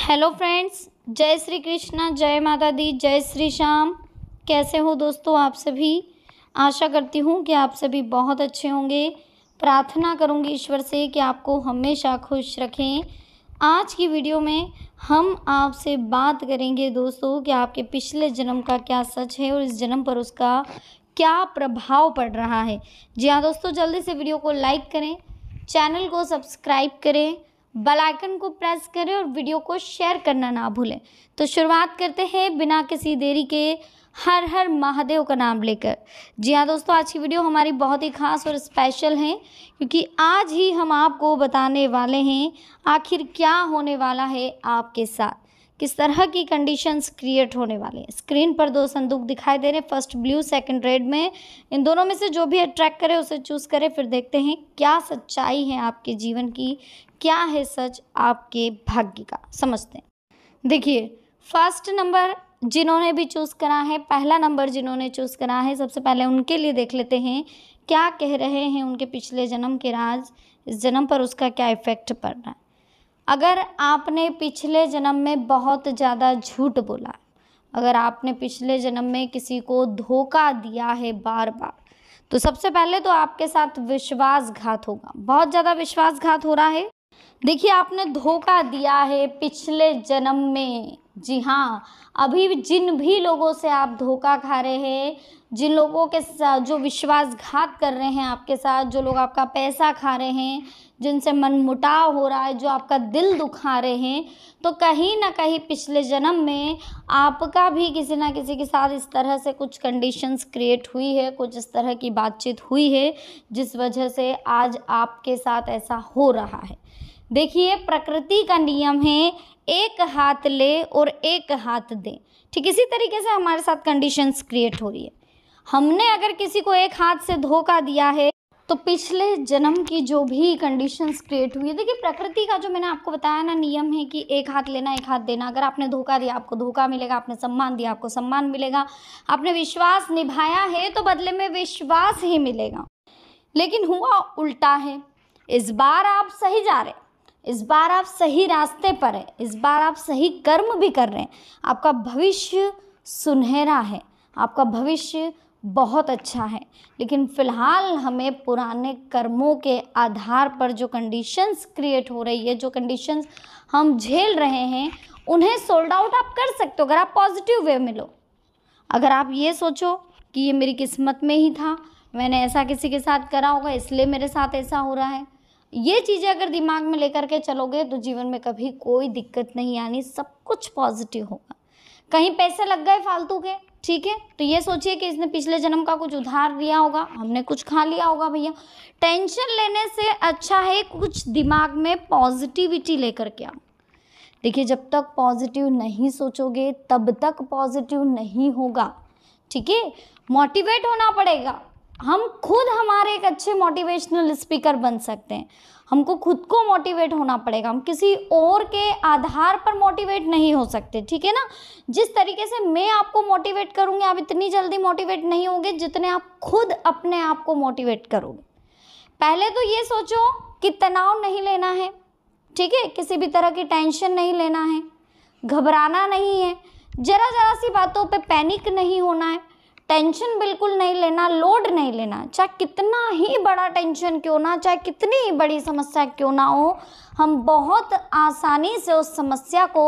hello friends जय श्री कृष्णा जय माता दी जय श्री श्याम कैसे हो दोस्तों आप सभी आशा करती हूँ कि आप सभी बहुत अच्छे होंगे प्रार्थना करूँगी ईश्वर से कि आपको हमेशा खुश रखें आज की वीडियो में हम आपसे बात करेंगे दोस्तों कि आपके पिछले जन्म का क्या सच है और इस जन्म पर उसका क्या प्रभाव पड़ रहा है जी हाँ दोस्तों जल्दी से वीडियो को लाइक करें चैनल को सब्सक्राइब करें बेल आइकन को प्रेस करें और वीडियो को शेयर करना ना भूलें तो शुरुआत करते हैं बिना किसी देरी के हर हर महादेव का नाम लेकर जी हाँ दोस्तों आज की वीडियो हमारी बहुत ही खास और स्पेशल है क्योंकि आज ही हम आपको बताने वाले हैं आखिर क्या होने वाला है आपके साथ किस तरह की कंडीशंस क्रिएट होने वाले हैं स्क्रीन पर दो संदूक दिखाई दे रहे हैं फर्स्ट ब्लू सेकंड रेड में इन दोनों में से जो भी अट्रैक्ट करे उसे चूज करें फिर देखते हैं क्या सच्चाई है आपके जीवन की क्या है सच आपके भाग्य का समझते हैं देखिए फर्स्ट नंबर जिन्होंने भी चूज़ करा है पहला नंबर जिन्होंने चूज़ करा है सबसे पहले उनके लिए देख लेते हैं क्या कह रहे हैं उनके पिछले जन्म के राज इस जन्म पर उसका क्या इफेक्ट पड़ रहा है अगर आपने पिछले जन्म में बहुत ज़्यादा झूठ बोला अगर आपने पिछले जन्म में किसी को धोखा दिया है बार बार तो सबसे पहले तो आपके साथ विश्वासघात होगा बहुत ज़्यादा विश्वासघात हो रहा है देखिए आपने धोखा दिया है पिछले जन्म में जी हाँ अभी जिन भी लोगों से आप धोखा खा रहे हैं जिन लोगों के साथ जो विश्वासघात कर रहे हैं आपके साथ जो लोग आपका पैसा खा रहे हैं जिनसे मन मुटाव हो रहा है जो आपका दिल दुखा रहे हैं तो कहीं ना कहीं पिछले जन्म में आपका भी किसी ना किसी के साथ इस तरह से कुछ कंडीशंस क्रिएट हुई है कुछ इस तरह की बातचीत हुई है जिस वजह से आज आपके साथ ऐसा हो रहा है देखिए प्रकृति का नियम है एक हाथ ले और एक हाथ दे ठीक इसी तरीके से हमारे साथ कंडीशंस क्रिएट हो रही है हमने अगर किसी को एक हाथ से धोखा दिया है तो पिछले जन्म की जो भी कंडीशंस क्रिएट हुई है देखिए प्रकृति का जो मैंने आपको बताया ना नियम है कि एक हाथ लेना एक हाथ देना अगर आपने धोखा दिया आपको धोखा मिलेगा आपने सम्मान दिया आपको सम्मान मिलेगा आपने विश्वास निभाया है तो बदले में विश्वास ही मिलेगा लेकिन हुआ उल्टा है इस बार आप सही जा रहे इस बार आप सही रास्ते पर हैं इस बार आप सही कर्म भी कर रहे हैं आपका भविष्य सुनहरा है आपका भविष्य बहुत अच्छा है लेकिन फ़िलहाल हमें पुराने कर्मों के आधार पर जो कंडीशंस क्रिएट हो रही है जो कंडीशंस हम झेल रहे हैं उन्हें सोल्ड आउट आप कर सकते हो अगर आप पॉजिटिव वे में लो अगर आप ये सोचो कि ये मेरी किस्मत में ही था मैंने ऐसा किसी के साथ करा होगा इसलिए मेरे साथ ऐसा हो रहा है ये चीज़ें अगर दिमाग में लेकर के चलोगे तो जीवन में कभी कोई दिक्कत नहीं आनी सब कुछ पॉजिटिव होगा कहीं पैसे लग गए फालतू के ठीक है तो ये सोचिए कि इसने पिछले जन्म का कुछ उधार लिया होगा हमने कुछ खा लिया होगा भैया टेंशन लेने से अच्छा है कुछ दिमाग में पॉजिटिविटी लेकर के आओ देखिए जब तक पॉजिटिव नहीं सोचोगे तब तक पॉजिटिव नहीं होगा ठीक है मोटिवेट होना पड़ेगा हम खुद हमारे एक अच्छे मोटिवेशनल स्पीकर बन सकते हैं हमको खुद को मोटिवेट होना पड़ेगा हम किसी और के आधार पर मोटिवेट नहीं हो सकते ठीक है ना जिस तरीके से मैं आपको मोटिवेट करूँगी आप इतनी जल्दी मोटिवेट नहीं होंगे जितने आप खुद अपने आप को मोटिवेट करोगे पहले तो ये सोचो कि तनाव नहीं लेना है ठीक है किसी भी तरह की टेंशन नहीं लेना है घबराना नहीं है ज़रा ज़रा सी बातों पर पैनिक नहीं होना है टेंशन बिल्कुल नहीं लेना लोड नहीं लेना चाहे कितना ही बड़ा टेंशन क्यों ना चाहे कितनी ही बड़ी समस्या क्यों ना हो हम बहुत आसानी से उस समस्या को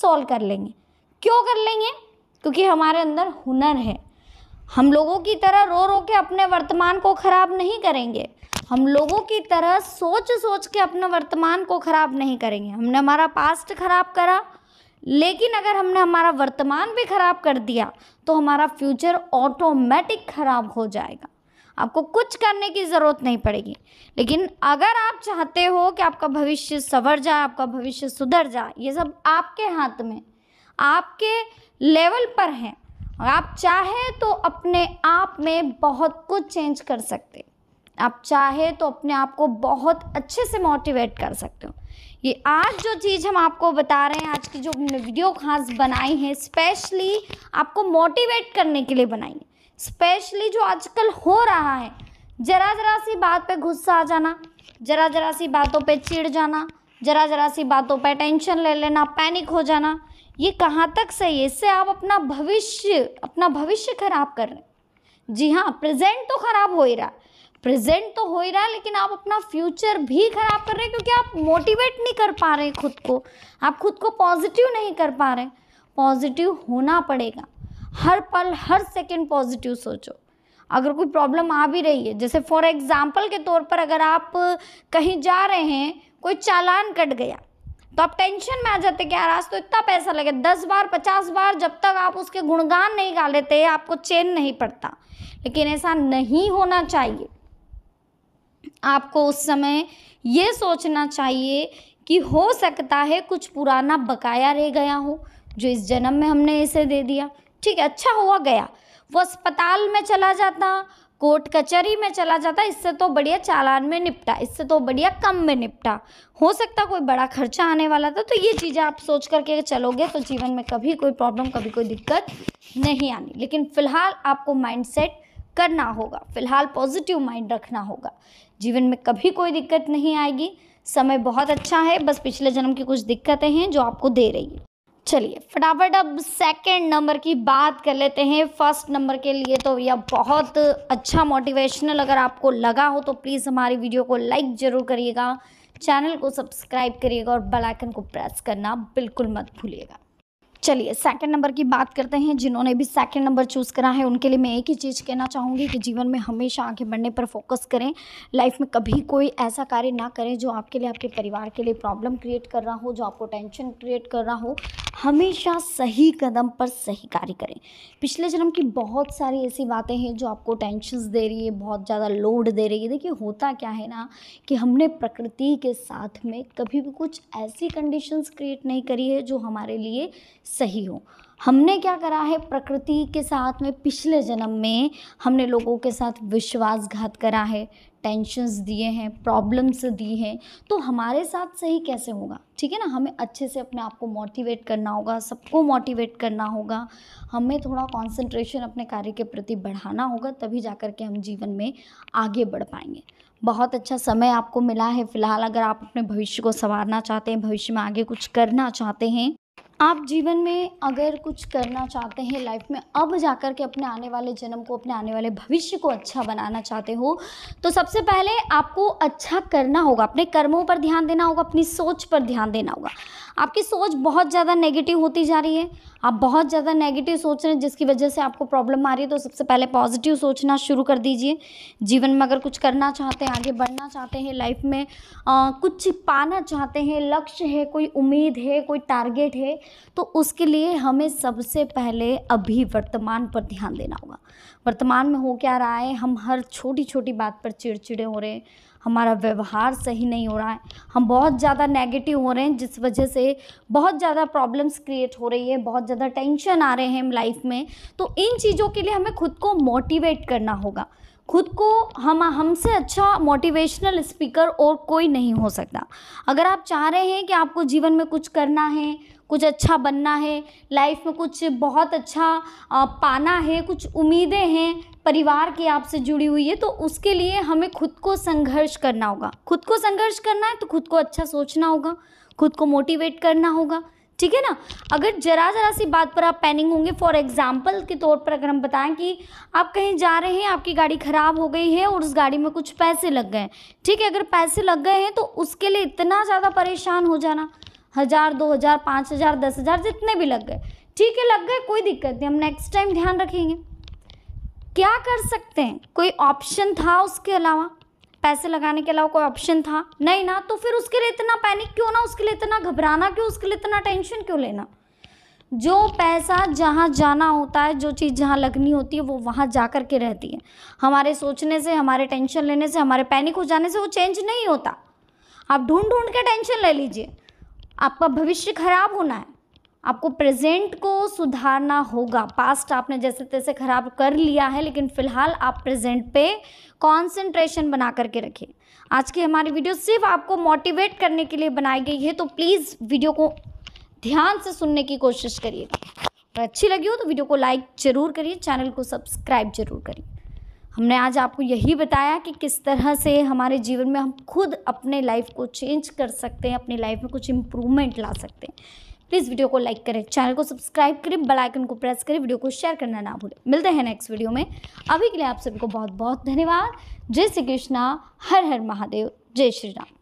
सॉल्व कर लेंगे क्यों कर लेंगे क्योंकि हमारे अंदर हुनर है हम लोगों की तरह रो रो के अपने वर्तमान को ख़राब नहीं करेंगे हम लोगों की तरह सोच सोच के अपने वर्तमान को ख़राब नहीं करेंगे हमने हमारा पास्ट ख़राब करा लेकिन अगर हमने हमारा वर्तमान भी ख़राब कर दिया तो हमारा फ्यूचर ऑटोमेटिक ख़राब हो जाएगा आपको कुछ करने की ज़रूरत नहीं पड़ेगी लेकिन अगर आप चाहते हो कि आपका भविष्य सवर जाए आपका भविष्य सुधर जाए ये सब आपके हाथ में आपके लेवल पर है आप चाहे तो अपने आप में बहुत कुछ चेंज कर सकते आप चाहे तो अपने आप को बहुत अच्छे से मोटिवेट कर सकते हो ये आज जो चीज़ हम आपको बता रहे हैं आज की जो हमने वीडियो खास बनाई है स्पेशली आपको मोटिवेट करने के लिए बनाई है स्पेशली जो आजकल हो रहा है जरा जरा सी बात पे गुस्सा आ जाना जरा जरा सी बातों पे चिढ़ जाना जरा जरा सी बातों पे टेंशन ले लेना पैनिक हो जाना ये कहाँ तक सही है इससे आप अपना भविष्य अपना भविष्य खराब कर रहे हैं जी हाँ प्रेजेंट तो खराब हो ही रहा प्रेजेंट तो हो ही रहा है लेकिन आप अपना फ्यूचर भी खराब कर रहे हैं क्योंकि आप मोटिवेट नहीं कर पा रहे खुद को आप खुद को पॉजिटिव नहीं कर पा रहे पॉजिटिव होना पड़ेगा हर पल हर सेकेंड पॉजिटिव सोचो अगर कोई प्रॉब्लम आ भी रही है जैसे फॉर एग्जाम्पल के तौर पर अगर आप कहीं जा रहे हैं कोई चालान कट गया तो आप टेंशन में आ जाते कि यार आज तो इतना पैसा लगे दस बार पचास बार जब तक आप उसके गुणगान नहीं गा लेते आपको चैन नहीं पड़ता लेकिन ऐसा नहीं होना चाहिए आपको उस समय ये सोचना चाहिए कि हो सकता है कुछ पुराना बकाया रह गया हो जो इस जन्म में हमने इसे दे दिया ठीक है अच्छा हुआ गया वो अस्पताल में चला जाता कोर्ट कचहरी में चला जाता इससे तो बढ़िया चालान में निपटा इससे तो बढ़िया कम में निपटा हो सकता कोई बड़ा खर्चा आने वाला था तो ये चीज़ें आप सोच करके चलोगे तो जीवन में कभी कोई प्रॉब्लम कभी कोई दिक्कत नहीं आनी लेकिन फिलहाल आपको माइंडसेट करना होगा फिलहाल पॉजिटिव माइंड रखना होगा जीवन में कभी कोई दिक्कत नहीं आएगी समय बहुत अच्छा है बस पिछले जन्म की कुछ दिक्कतें हैं जो आपको दे रही है चलिए फटाफट अब सेकंड नंबर की बात कर लेते हैं फर्स्ट नंबर के लिए तो यह बहुत अच्छा मोटिवेशनल अगर आपको लगा हो तो प्लीज़ हमारी वीडियो को लाइक ज़रूर करिएगा चैनल को सब्सक्राइब करिएगा और बेल आइकन को प्रेस करना बिल्कुल मत भूलिएगा चलिए सेकंड नंबर की बात करते हैं जिन्होंने भी सेकंड नंबर चूज़ करा है उनके लिए मैं एक ही चीज़ कहना चाहूँगी कि जीवन में हमेशा आगे बढ़ने पर फोकस करें लाइफ में कभी कोई ऐसा कार्य ना करें जो आपके लिए आपके परिवार के लिए प्रॉब्लम क्रिएट कर रहा हो जो आपको टेंशन क्रिएट कर रहा हो हमेशा सही कदम पर सही कार्य करें पिछले जन्म की बहुत सारी ऐसी बातें हैं जो आपको टेंशन्स दे रही है बहुत ज़्यादा लोड दे रही है देखिए होता क्या है ना कि हमने प्रकृति के साथ में कभी भी कुछ ऐसी कंडीशंस क्रिएट नहीं करी है जो हमारे लिए सही हो हमने क्या करा है प्रकृति के साथ में पिछले जन्म में हमने लोगों के साथ विश्वासघात करा है टेंशन्स दिए हैं प्रॉब्लम्स दी हैं तो हमारे साथ सही कैसे होगा ठीक है ना हमें अच्छे से अपने आप को मोटिवेट करना होगा सबको मोटिवेट करना होगा हमें थोड़ा कंसंट्रेशन अपने कार्य के प्रति बढ़ाना होगा तभी जा कर के हम जीवन में आगे बढ़ पाएंगे बहुत अच्छा समय आपको मिला है फ़िलहाल अगर आप अपने भविष्य को संवारना चाहते हैं भविष्य में आगे कुछ करना चाहते हैं आप जीवन में अगर कुछ करना चाहते हैं लाइफ में अब जाकर के अपने आने वाले जन्म को अपने आने वाले भविष्य को अच्छा बनाना चाहते हो तो सबसे पहले आपको अच्छा करना होगा अपने कर्मों पर ध्यान देना होगा अपनी सोच पर ध्यान देना होगा आपकी सोच बहुत ज़्यादा नेगेटिव होती जा रही है आप बहुत ज़्यादा नेगेटिव सोच रहे हैं जिसकी वजह से आपको प्रॉब्लम आ रही है तो सबसे पहले पॉजिटिव सोचना शुरू कर दीजिए जीवन में अगर कुछ करना चाहते हैं आगे बढ़ना चाहते हैं लाइफ में आ, कुछ पाना चाहते हैं लक्ष्य है कोई उम्मीद है कोई टारगेट है तो उसके लिए हमें सबसे पहले अभी वर्तमान पर ध्यान देना होगा वर्तमान में हो क्या रहा है हम हर छोटी छोटी बात पर चिड़चिड़े हो रहे हैं हमारा व्यवहार सही नहीं हो रहा है हम बहुत ज़्यादा नेगेटिव हो रहे हैं जिस वजह से बहुत ज़्यादा प्रॉब्लम्स क्रिएट हो रही है बहुत ज़्यादा टेंशन आ रहे हैं लाइफ में तो इन चीज़ों के लिए हमें खुद को मोटिवेट करना होगा खुद को हम हमसे अच्छा मोटिवेशनल स्पीकर और कोई नहीं हो सकता अगर आप चाह रहे हैं कि आपको जीवन में कुछ करना है कुछ अच्छा बनना है लाइफ में कुछ बहुत अच्छा पाना है कुछ उम्मीदें हैं परिवार की आपसे जुड़ी हुई है तो उसके लिए हमें खुद को संघर्ष करना होगा खुद को संघर्ष करना है तो खुद को अच्छा सोचना होगा खुद को मोटिवेट करना होगा ठीक है ना अगर जरा जरा सी बात पर आप पैनिंग होंगे फॉर एग्जाम्पल के तौर पर अगर हम बताएं कि आप कहीं जा रहे हैं आपकी गाड़ी ख़राब हो गई है और उस गाड़ी में कुछ पैसे लग गए ठीक है अगर पैसे लग गए हैं तो उसके लिए इतना ज़्यादा परेशान हो जाना हज़ार दो हज़ार पाँच हज़ार दस हज़ार जितने भी लग गए ठीक है लग गए कोई दिक्कत नहीं हम नेक्स्ट टाइम ध्यान रखेंगे क्या कर सकते हैं कोई ऑप्शन था उसके अलावा पैसे लगाने के अलावा कोई ऑप्शन था नहीं ना तो फिर उसके लिए इतना पैनिक क्यों ना उसके लिए इतना घबराना क्यों उसके लिए इतना टेंशन क्यों लेना जो पैसा जहाँ जाना होता है जो चीज़ जहाँ लगनी होती है वो वहाँ जा कर के रहती है हमारे सोचने से हमारे टेंशन लेने से हमारे पैनिक हो जाने से वो चेंज नहीं होता आप ढूंढ ढूंढ के टेंशन ले लीजिए आपका भविष्य खराब होना है आपको प्रेजेंट को सुधारना होगा पास्ट आपने जैसे तैसे खराब कर लिया है लेकिन फिलहाल आप प्रेजेंट पे कंसंट्रेशन बना करके रखें आज की हमारी वीडियो सिर्फ आपको मोटिवेट करने के लिए बनाई गई है तो प्लीज़ वीडियो को ध्यान से सुनने की कोशिश करिए और अच्छी लगी हो तो वीडियो को लाइक ज़रूर करिए चैनल को सब्सक्राइब जरूर करिए हमने आज आपको यही बताया कि किस तरह से हमारे जीवन में हम खुद अपने लाइफ को चेंज कर सकते हैं अपनी लाइफ में कुछ इम्प्रूवमेंट ला सकते हैं प्लीज़ वीडियो को लाइक करें चैनल को सब्सक्राइब करें बेल आइकन को प्रेस करें वीडियो को शेयर करना ना भूलें मिलते हैं नेक्स्ट वीडियो में अभी के लिए आप सभी को बहुत बहुत धन्यवाद जय श्री कृष्णा हर हर महादेव जय श्री राम